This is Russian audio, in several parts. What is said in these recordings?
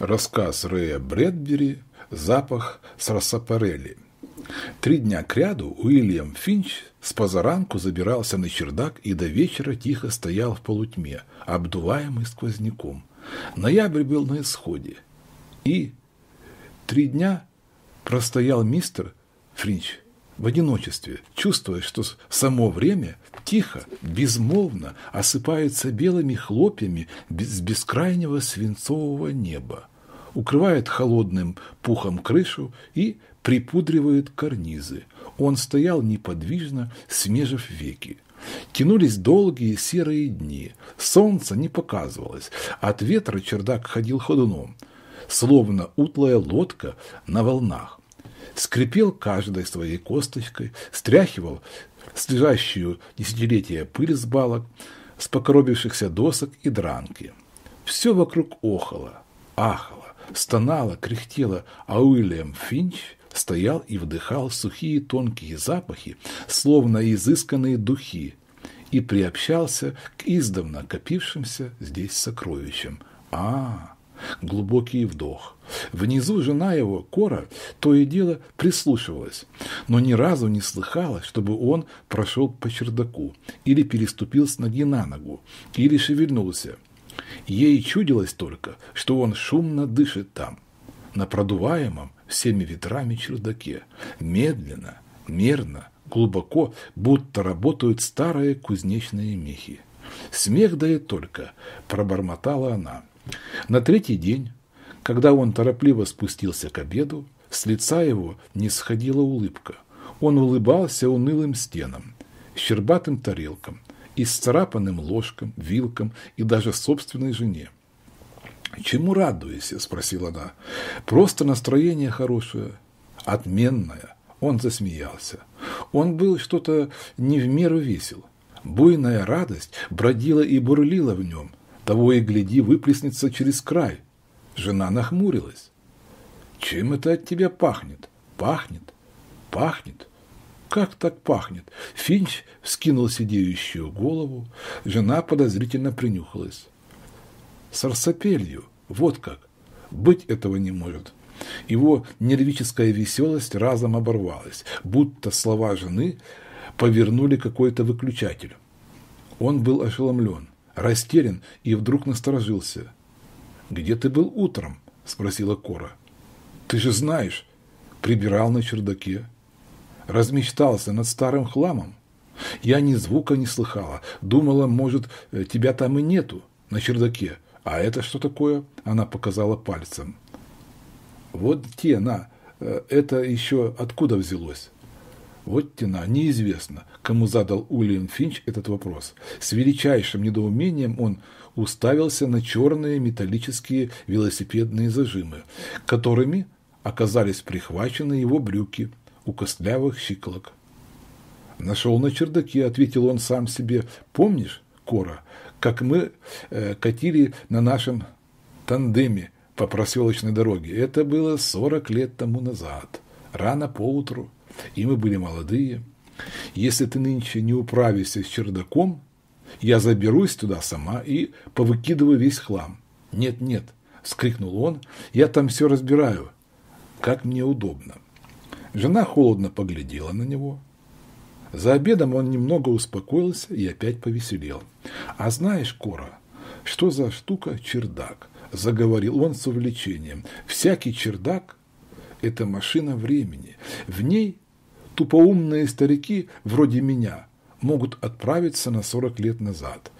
Рассказ Рэя Брэдбери «Запах с Рассапарелли». Три дня кряду Уильям Финч с позаранку забирался на чердак и до вечера тихо стоял в полутьме, обдуваемый сквозняком. Ноябрь был на исходе. И три дня простоял мистер Финч в одиночестве, чувствуя, что само время тихо, безмолвно осыпается белыми хлопьями с бескрайнего свинцового неба укрывает холодным пухом крышу и припудривает карнизы. Он стоял неподвижно, смежив веки. Тянулись долгие серые дни, солнце не показывалось, от ветра чердак ходил ходуном, словно утлая лодка на волнах. Скрипел каждой своей косточкой, стряхивал слежащую десятилетия пыль с балок, с покоробившихся досок и дранки. Все вокруг охало, ахало стонала, кряхтела, а Уильям Финч стоял и вдыхал сухие тонкие запахи, словно изысканные духи, и приобщался к издавна копившимся здесь сокровищам. А, глубокий вдох. Внизу жена его, Кора, то и дело прислушивалась, но ни разу не слыхала, чтобы он прошел по чердаку, или переступил с ноги на ногу, или шевельнулся – Ей чудилось только, что он шумно дышит там, на продуваемом всеми ветрами чердаке, медленно, мерно, глубоко, будто работают старые кузнечные мехи. Смех да только, пробормотала она. На третий день, когда он торопливо спустился к обеду, с лица его не сходила улыбка. Он улыбался унылым стенам, щербатым тарелкам, исцарапанным ложкам, вилкам и даже собственной жене. «Чему радуешься?» – спросила она. «Просто настроение хорошее, отменное». Он засмеялся. Он был что-то не в меру весел. Буйная радость бродила и бурлила в нем. Того и гляди выплеснется через край. Жена нахмурилась. «Чем это от тебя пахнет? Пахнет? Пахнет? как так пахнет? Финч вскинул сидеющую голову, жена подозрительно принюхалась. Сарсапелью, вот как. Быть этого не может. Его нервическая веселость разом оборвалась, будто слова жены повернули какой-то выключатель. Он был ошеломлен, растерян и вдруг насторожился. «Где ты был утром?» – спросила Кора. «Ты же знаешь, прибирал на чердаке» размечтался над старым хламом. Я ни звука не слыхала. Думала, может, э, тебя там и нету на чердаке. А это что такое? Она показала пальцем. Вот тена. Э, это еще откуда взялось? Вот тена. Неизвестно, кому задал Уильям Финч этот вопрос. С величайшим недоумением он уставился на черные металлические велосипедные зажимы, которыми оказались прихвачены его брюки – у костлявых щиколок. «Нашел на чердаке», — ответил он сам себе. «Помнишь, Кора, как мы э, катили на нашем тандеме по проселочной дороге? Это было сорок лет тому назад, рано поутру, и мы были молодые. Если ты нынче не управишься с чердаком, я заберусь туда сама и повыкидываю весь хлам. Нет, нет, — скрикнул он, — я там все разбираю, как мне удобно. Жена холодно поглядела на него. За обедом он немного успокоился и опять повеселел. «А знаешь, Кора, что за штука чердак?» – заговорил он с увлечением. «Всякий чердак – это машина времени. В ней тупоумные старики вроде меня могут отправиться на 40 лет назад,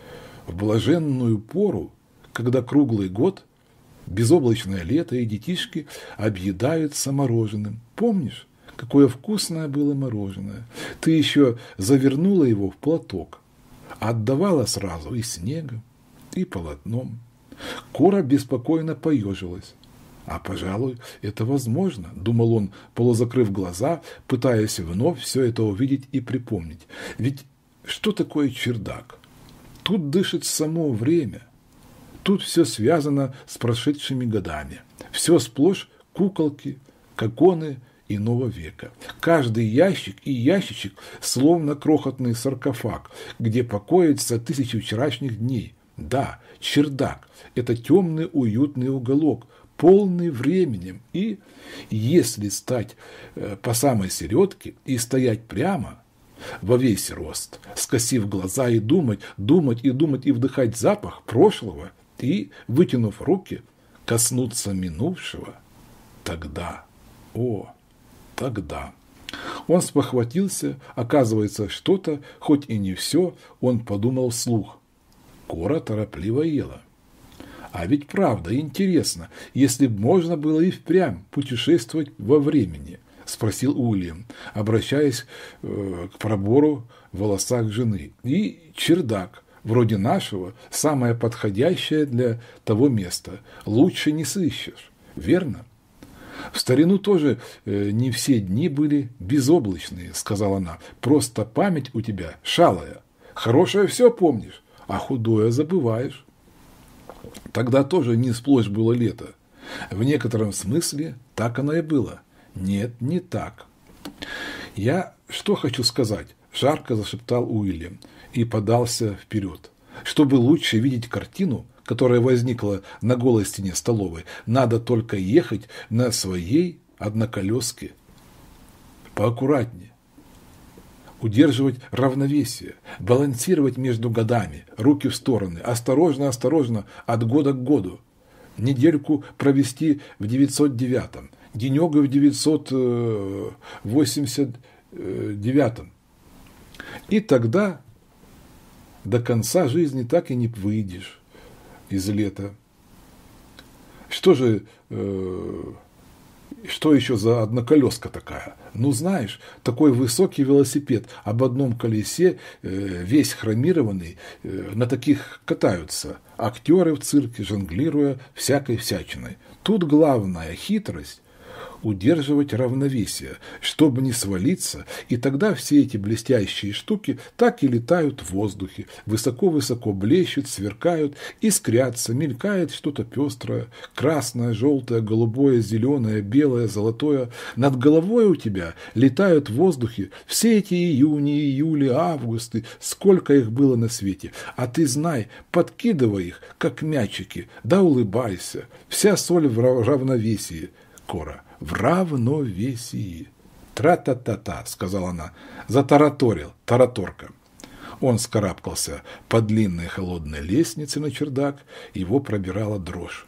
в блаженную пору, когда круглый год – безоблачное лето и детишки объедаются мороженым. Помнишь? какое вкусное было мороженое. Ты еще завернула его в платок, отдавала сразу и снегом, и полотном. Кора беспокойно поежилась. А, пожалуй, это возможно, думал он, полузакрыв глаза, пытаясь вновь все это увидеть и припомнить. Ведь что такое чердак? Тут дышит само время. Тут все связано с прошедшими годами. Все сплошь куколки, коконы, иного века. Каждый ящик и ящичек словно крохотный саркофаг, где покоятся тысячи вчерашних дней. Да, чердак – это темный уютный уголок, полный временем, и если стать э, по самой середке и стоять прямо – во весь рост, скосив глаза и думать, думать и думать и вдыхать запах прошлого и, вытянув руки, коснуться минувшего, тогда, о, тогда. Он спохватился, оказывается, что-то, хоть и не все, он подумал вслух. Кора торопливо ела. А ведь правда, интересно, если б можно было и впрямь путешествовать во времени, спросил Уильям, обращаясь э, к пробору в волосах жены. И чердак, вроде нашего, самое подходящее для того места. Лучше не сыщешь, верно? В старину тоже э, не все дни были безоблачные, сказала она. Просто память у тебя шалая. Хорошее все помнишь, а худое забываешь. Тогда тоже не сплошь было лето. В некотором смысле так оно и было. Нет, не так. Я что хочу сказать, жарко зашептал Уильям и подался вперед. Чтобы лучше видеть картину, которая возникла на голой стене столовой. Надо только ехать на своей одноколеске. Поаккуратнее. Удерживать равновесие, балансировать между годами, руки в стороны, осторожно, осторожно, от года к году. Недельку провести в 909-м, денек в 989-м. И тогда до конца жизни так и не выйдешь из лета. Что же, э, что еще за одноколеска такая? Ну, знаешь, такой высокий велосипед, об одном колесе, э, весь хромированный, э, на таких катаются актеры в цирке, жонглируя всякой всячиной. Тут главная хитрость удерживать равновесие, чтобы не свалиться, и тогда все эти блестящие штуки так и летают в воздухе, высоко-высоко блещут, сверкают, искрятся, мелькает что-то пестрое, красное, желтое, голубое, зеленое, белое, золотое. Над головой у тебя летают в воздухе все эти июни, июли, августы, сколько их было на свете. А ты знай, подкидывай их, как мячики, да улыбайся. Вся соль в равновесии, Кора в равновесии. «Тра-та-та-та», — сказала она, — затараторил, тараторка. Он скарабкался по длинной холодной лестнице на чердак, его пробирала дрожь.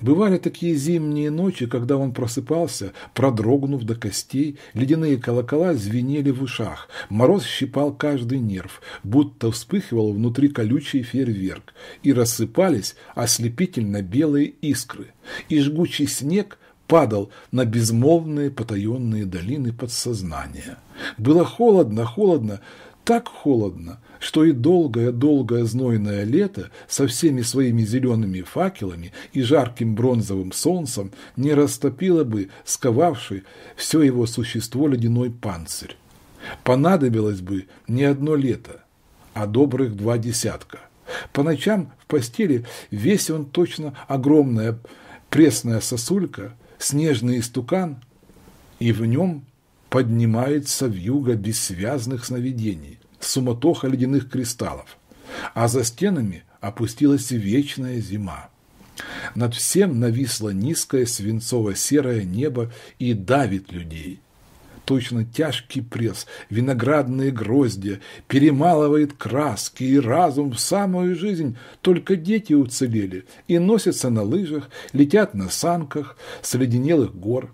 Бывали такие зимние ночи, когда он просыпался, продрогнув до костей, ледяные колокола звенели в ушах, мороз щипал каждый нерв, будто вспыхивал внутри колючий фейерверк, и рассыпались ослепительно белые искры, и жгучий снег падал на безмолвные потаенные долины подсознания. Было холодно, холодно, так холодно, что и долгое-долгое знойное лето со всеми своими зелеными факелами и жарким бронзовым солнцем не растопило бы сковавший все его существо ледяной панцирь. Понадобилось бы не одно лето, а добрых два десятка. По ночам в постели весь он точно огромная пресная сосулька снежный истукан, и в нем поднимается вьюга бессвязных сновидений, суматоха ледяных кристаллов, а за стенами опустилась вечная зима. Над всем нависло низкое свинцово-серое небо и давит людей – точно тяжкий пресс, виноградные грозди, перемалывает краски и разум в самую жизнь. Только дети уцелели и носятся на лыжах, летят на санках, с леденелых гор.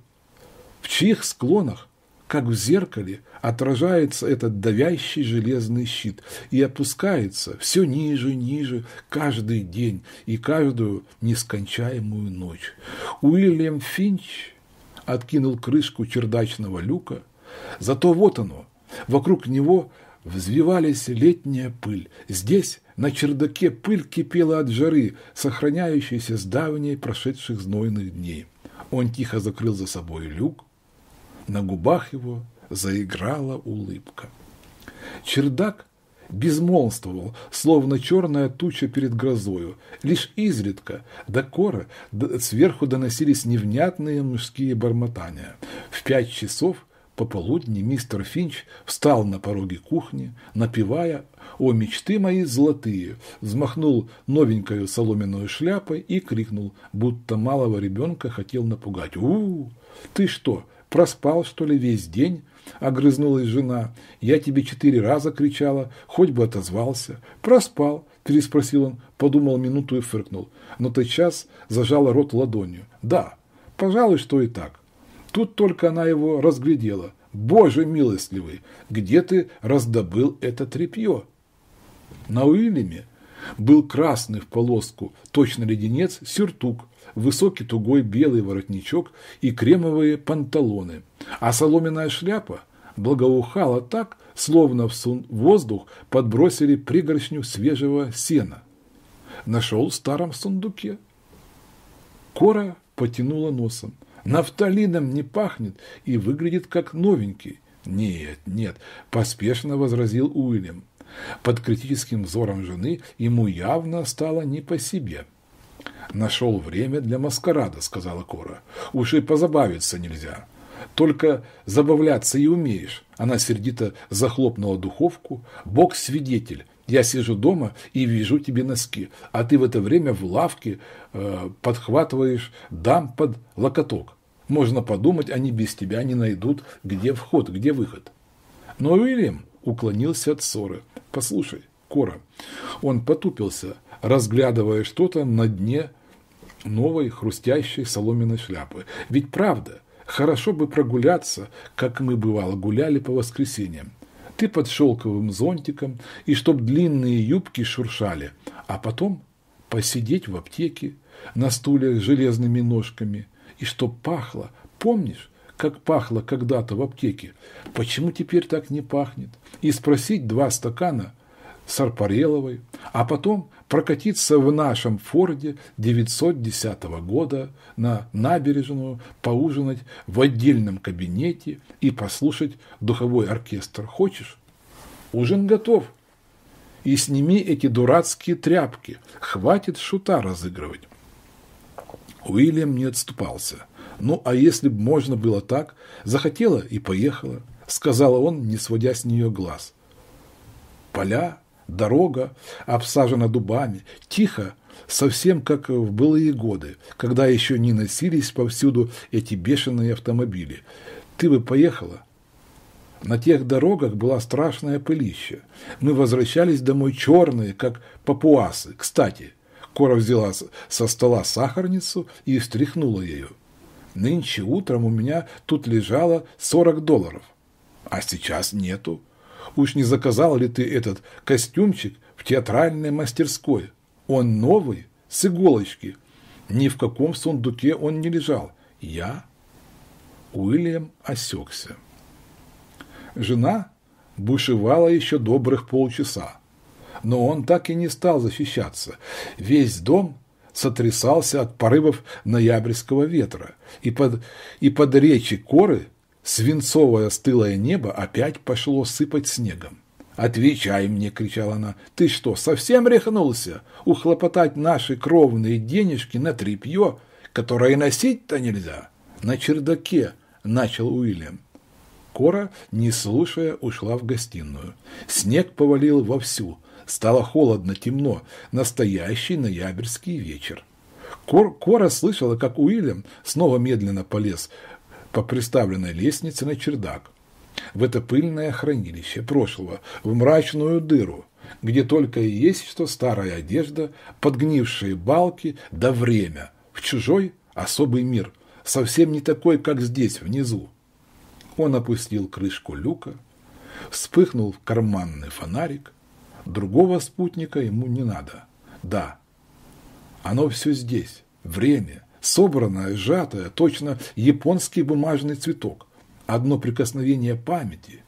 В чьих склонах, как в зеркале, отражается этот давящий железный щит и опускается все ниже, ниже каждый день и каждую нескончаемую ночь. Уильям Финч – откинул крышку чердачного люка. Зато вот оно, вокруг него взвивались летняя пыль. Здесь, на чердаке, пыль кипела от жары, сохраняющейся с давней прошедших знойных дней. Он тихо закрыл за собой люк. На губах его заиграла улыбка. Чердак безмолвствовал, словно черная туча перед грозою. Лишь изредка до коры сверху доносились невнятные мужские бормотания. В пять часов пополудни мистер Финч встал на пороге кухни, напевая «О, мечты мои золотые!» взмахнул новенькою соломенную шляпой и крикнул, будто малого ребенка хотел напугать. «У, -у ты что, проспал, что ли, весь день?» – огрызнулась жена. «Я тебе четыре раза кричала, хоть бы отозвался». «Проспал», – переспросил он, подумал минуту и фыркнул. Но тотчас зажала рот ладонью. «Да, пожалуй, что и так». Тут только она его разглядела. «Боже милостливый, где ты раздобыл это тряпье?» На Уильяме был красный в полоску, точно леденец, сюртук, высокий тугой белый воротничок и кремовые панталоны, а соломенная шляпа благоухала так, словно в сун воздух подбросили пригоршню свежего сена. Нашел в старом сундуке. Кора потянула носом. Нафталином не пахнет и выглядит как новенький. «Нет, нет», – поспешно возразил Уильям. Под критическим взором жены ему явно стало не по себе – «Нашел время для маскарада», — сказала Кора. «Уж и позабавиться нельзя. Только забавляться и умеешь». Она сердито захлопнула духовку. «Бог свидетель, я сижу дома и вяжу тебе носки, а ты в это время в лавке э, подхватываешь дам под локоток. Можно подумать, они без тебя не найдут, где вход, где выход». Но Уильям уклонился от ссоры. «Послушай, Кора». Он потупился, разглядывая что-то на дне новой хрустящей соломенной шляпы. Ведь правда, хорошо бы прогуляться, как мы бывало гуляли по воскресеньям. Ты под шелковым зонтиком, и чтоб длинные юбки шуршали, а потом посидеть в аптеке на стуле с железными ножками, и чтоб пахло, помнишь, как пахло когда-то в аптеке, почему теперь так не пахнет, и спросить два стакана сарпареловой, а потом прокатиться в нашем форде 910 года на набережную, поужинать в отдельном кабинете и послушать духовой оркестр. Хочешь? Ужин готов. И сними эти дурацкие тряпки. Хватит шута разыгрывать. Уильям не отступался. Ну, а если бы можно было так, захотела и поехала, сказала он, не сводя с нее глаз. Поля Дорога обсажена дубами, тихо, совсем как в былые годы, когда еще не носились повсюду эти бешеные автомобили. Ты бы поехала? На тех дорогах была страшная пылища. Мы возвращались домой черные, как папуасы. Кстати, Кора взяла со стола сахарницу и встряхнула ее. Нынче утром у меня тут лежало 40 долларов, а сейчас нету. Уж не заказал ли ты этот костюмчик в театральной мастерской? Он новый, с иголочки. Ни в каком сундуке он не лежал. Я?» Уильям осекся. Жена бушевала еще добрых полчаса, но он так и не стал защищаться. Весь дом сотрясался от порывов ноябрьского ветра, и под, и под речи коры – Свинцовое стылое небо опять пошло сыпать снегом. «Отвечай мне!» – кричала она. «Ты что, совсем рехнулся? Ухлопотать наши кровные денежки на тряпье, которое носить-то нельзя!» «На чердаке!» – начал Уильям. Кора, не слушая, ушла в гостиную. Снег повалил вовсю. Стало холодно, темно. Настоящий ноябрьский вечер. Кор Кора слышала, как Уильям снова медленно полез по приставленной лестнице на чердак, в это пыльное хранилище прошлого, в мрачную дыру, где только и есть что старая одежда, подгнившие балки да время, в чужой особый мир, совсем не такой, как здесь, внизу. Он опустил крышку люка, вспыхнул карманный фонарик. Другого спутника ему не надо. Да, оно все здесь, время, собранная, сжатая, точно японский бумажный цветок. Одно прикосновение памяти,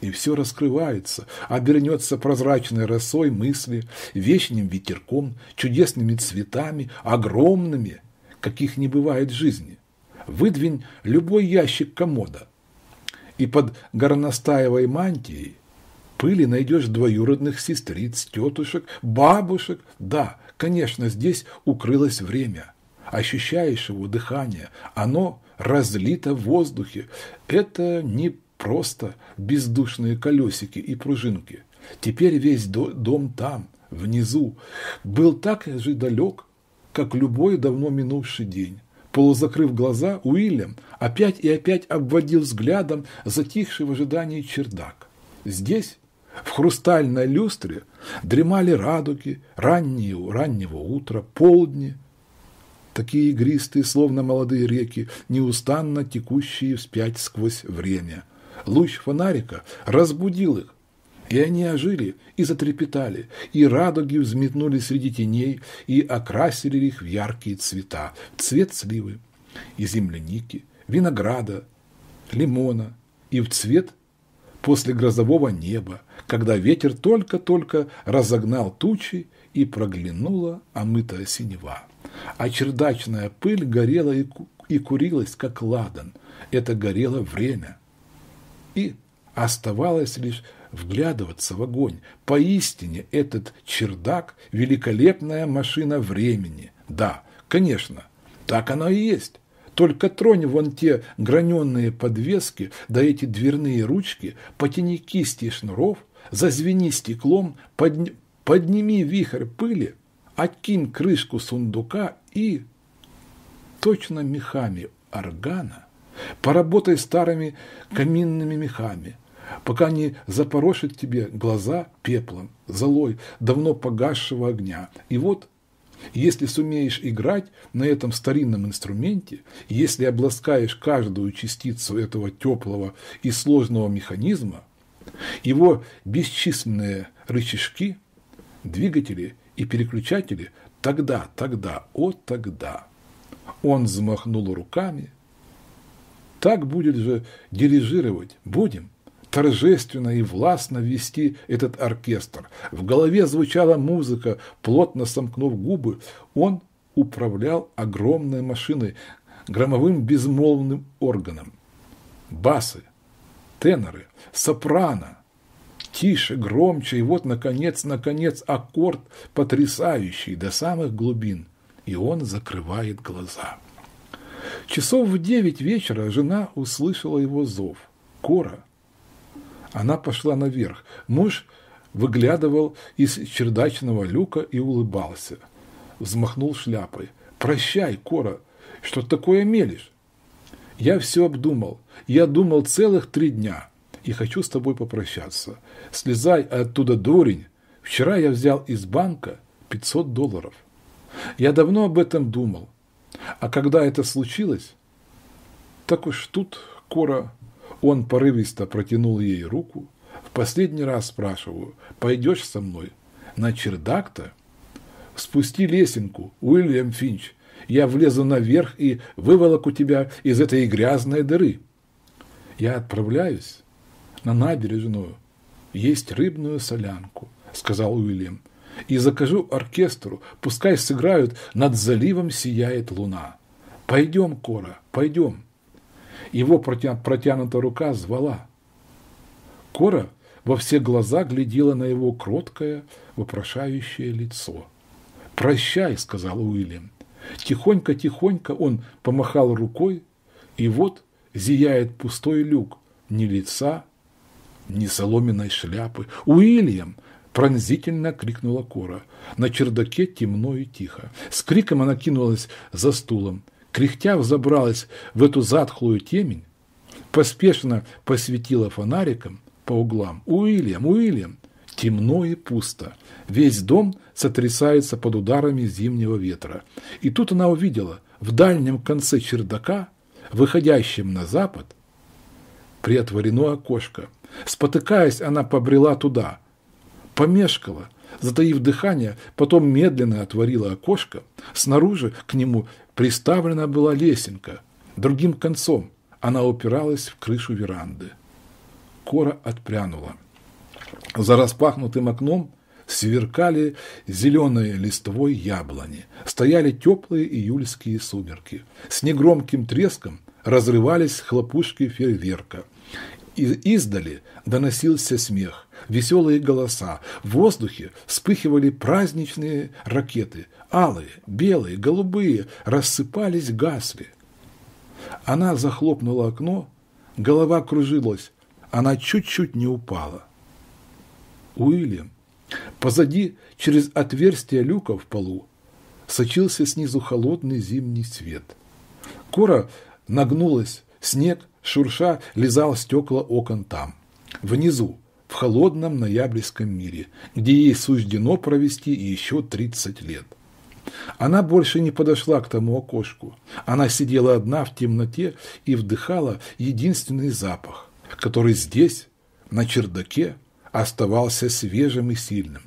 и все раскрывается, обернется прозрачной росой мысли, вечным ветерком, чудесными цветами, огромными, каких не бывает в жизни. Выдвинь любой ящик комода, и под горностаевой мантией пыли найдешь двоюродных сестриц, тетушек, бабушек. Да, конечно, здесь укрылось время ощущаешь его дыхание, оно разлито в воздухе. Это не просто бездушные колесики и пружинки. Теперь весь дом там, внизу, был так же далек, как любой давно минувший день. Полузакрыв глаза, Уильям опять и опять обводил взглядом затихший в ожидании чердак. Здесь, в хрустальной люстре, дремали радуги раннего, раннего утра, полдня такие игристые, словно молодые реки, неустанно текущие вспять сквозь время. Луч фонарика разбудил их, и они ожили, и затрепетали, и радуги взметнули среди теней, и окрасили их в яркие цвета, цвет сливы, и земляники, винограда, лимона, и в цвет после грозового неба, когда ветер только-только разогнал тучи и проглянула омытая синева а чердачная пыль горела и, и курилась, как ладан. Это горело время. И оставалось лишь вглядываться в огонь. Поистине этот чердак – великолепная машина времени. Да, конечно, так оно и есть. Только тронь вон те граненные подвески, да эти дверные ручки, потяни кисти и шнуров, зазвени стеклом, подни, подними вихрь пыли – Откинь крышку сундука и точно мехами органа поработай старыми каминными мехами, пока не запорошит тебе глаза пеплом, золой давно погасшего огня. И вот если сумеешь играть на этом старинном инструменте, если обласкаешь каждую частицу этого теплого и сложного механизма, его бесчисленные рычажки, двигатели и переключатели тогда, тогда, о тогда. Он взмахнул руками. Так будет же дирижировать, будем торжественно и властно вести этот оркестр. В голове звучала музыка, плотно сомкнув губы. Он управлял огромной машиной, громовым безмолвным органом. Басы, теноры, сопрано – тише, громче, и вот, наконец, наконец, аккорд, потрясающий до самых глубин, и он закрывает глаза. Часов в девять вечера жена услышала его зов. «Кора!» Она пошла наверх. Муж выглядывал из чердачного люка и улыбался. Взмахнул шляпой. «Прощай, Кора! Что ты такое мелешь?» «Я все обдумал. Я думал целых три дня и хочу с тобой попрощаться. Слезай оттуда, дурень. Вчера я взял из банка 500 долларов. Я давно об этом думал. А когда это случилось, так уж тут, Кора, он порывисто протянул ей руку. В последний раз спрашиваю, пойдешь со мной? На чердак-то? Спусти лесенку, Уильям Финч. Я влезу наверх и у тебя из этой грязной дыры. Я отправляюсь на набережную есть рыбную солянку», – сказал Уильям. «И закажу оркестру, пускай сыграют «Над заливом сияет луна». «Пойдем, Кора, пойдем». Его протя... протянутая рука звала. Кора во все глаза глядела на его кроткое, вопрошающее лицо. «Прощай», – сказал Уильям. Тихонько-тихонько он помахал рукой, и вот зияет пустой люк, ни лица, ни соломенной шляпы. «Уильям!» – пронзительно крикнула Кора. На чердаке темно и тихо. С криком она кинулась за стулом. Кряхтя взобралась в эту затхлую темень, поспешно посветила фонариком по углам. «Уильям! Уильям!» Темно и пусто. Весь дом сотрясается под ударами зимнего ветра. И тут она увидела в дальнем конце чердака, выходящем на запад, приотворено окошко. Спотыкаясь, она побрела туда. Помешкала, затаив дыхание, потом медленно отворила окошко. Снаружи к нему приставлена была лесенка. Другим концом она упиралась в крышу веранды. Кора отпрянула. За распахнутым окном сверкали зеленые листвой яблони. Стояли теплые июльские сумерки. С негромким треском разрывались хлопушки фейерверка. И издали доносился смех, веселые голоса, в воздухе вспыхивали праздничные ракеты, алые, белые, голубые, рассыпались, гасли. Она захлопнула окно, голова кружилась, она чуть-чуть не упала. Уильям, позади, через отверстие люка в полу, сочился снизу холодный зимний свет. Кора нагнулась, снег – Шурша лизал стекла окон там, внизу, в холодном ноябрьском мире, где ей суждено провести еще 30 лет. Она больше не подошла к тому окошку. Она сидела одна в темноте и вдыхала единственный запах, который здесь, на чердаке, оставался свежим и сильным.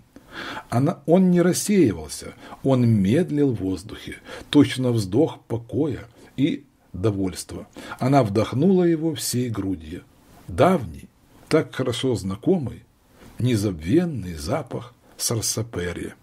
Она, он не рассеивался, он медлил в воздухе, точно вздох покоя и довольства. Она вдохнула его всей грудью. Давний, так хорошо знакомый, незабвенный запах сарсаперия.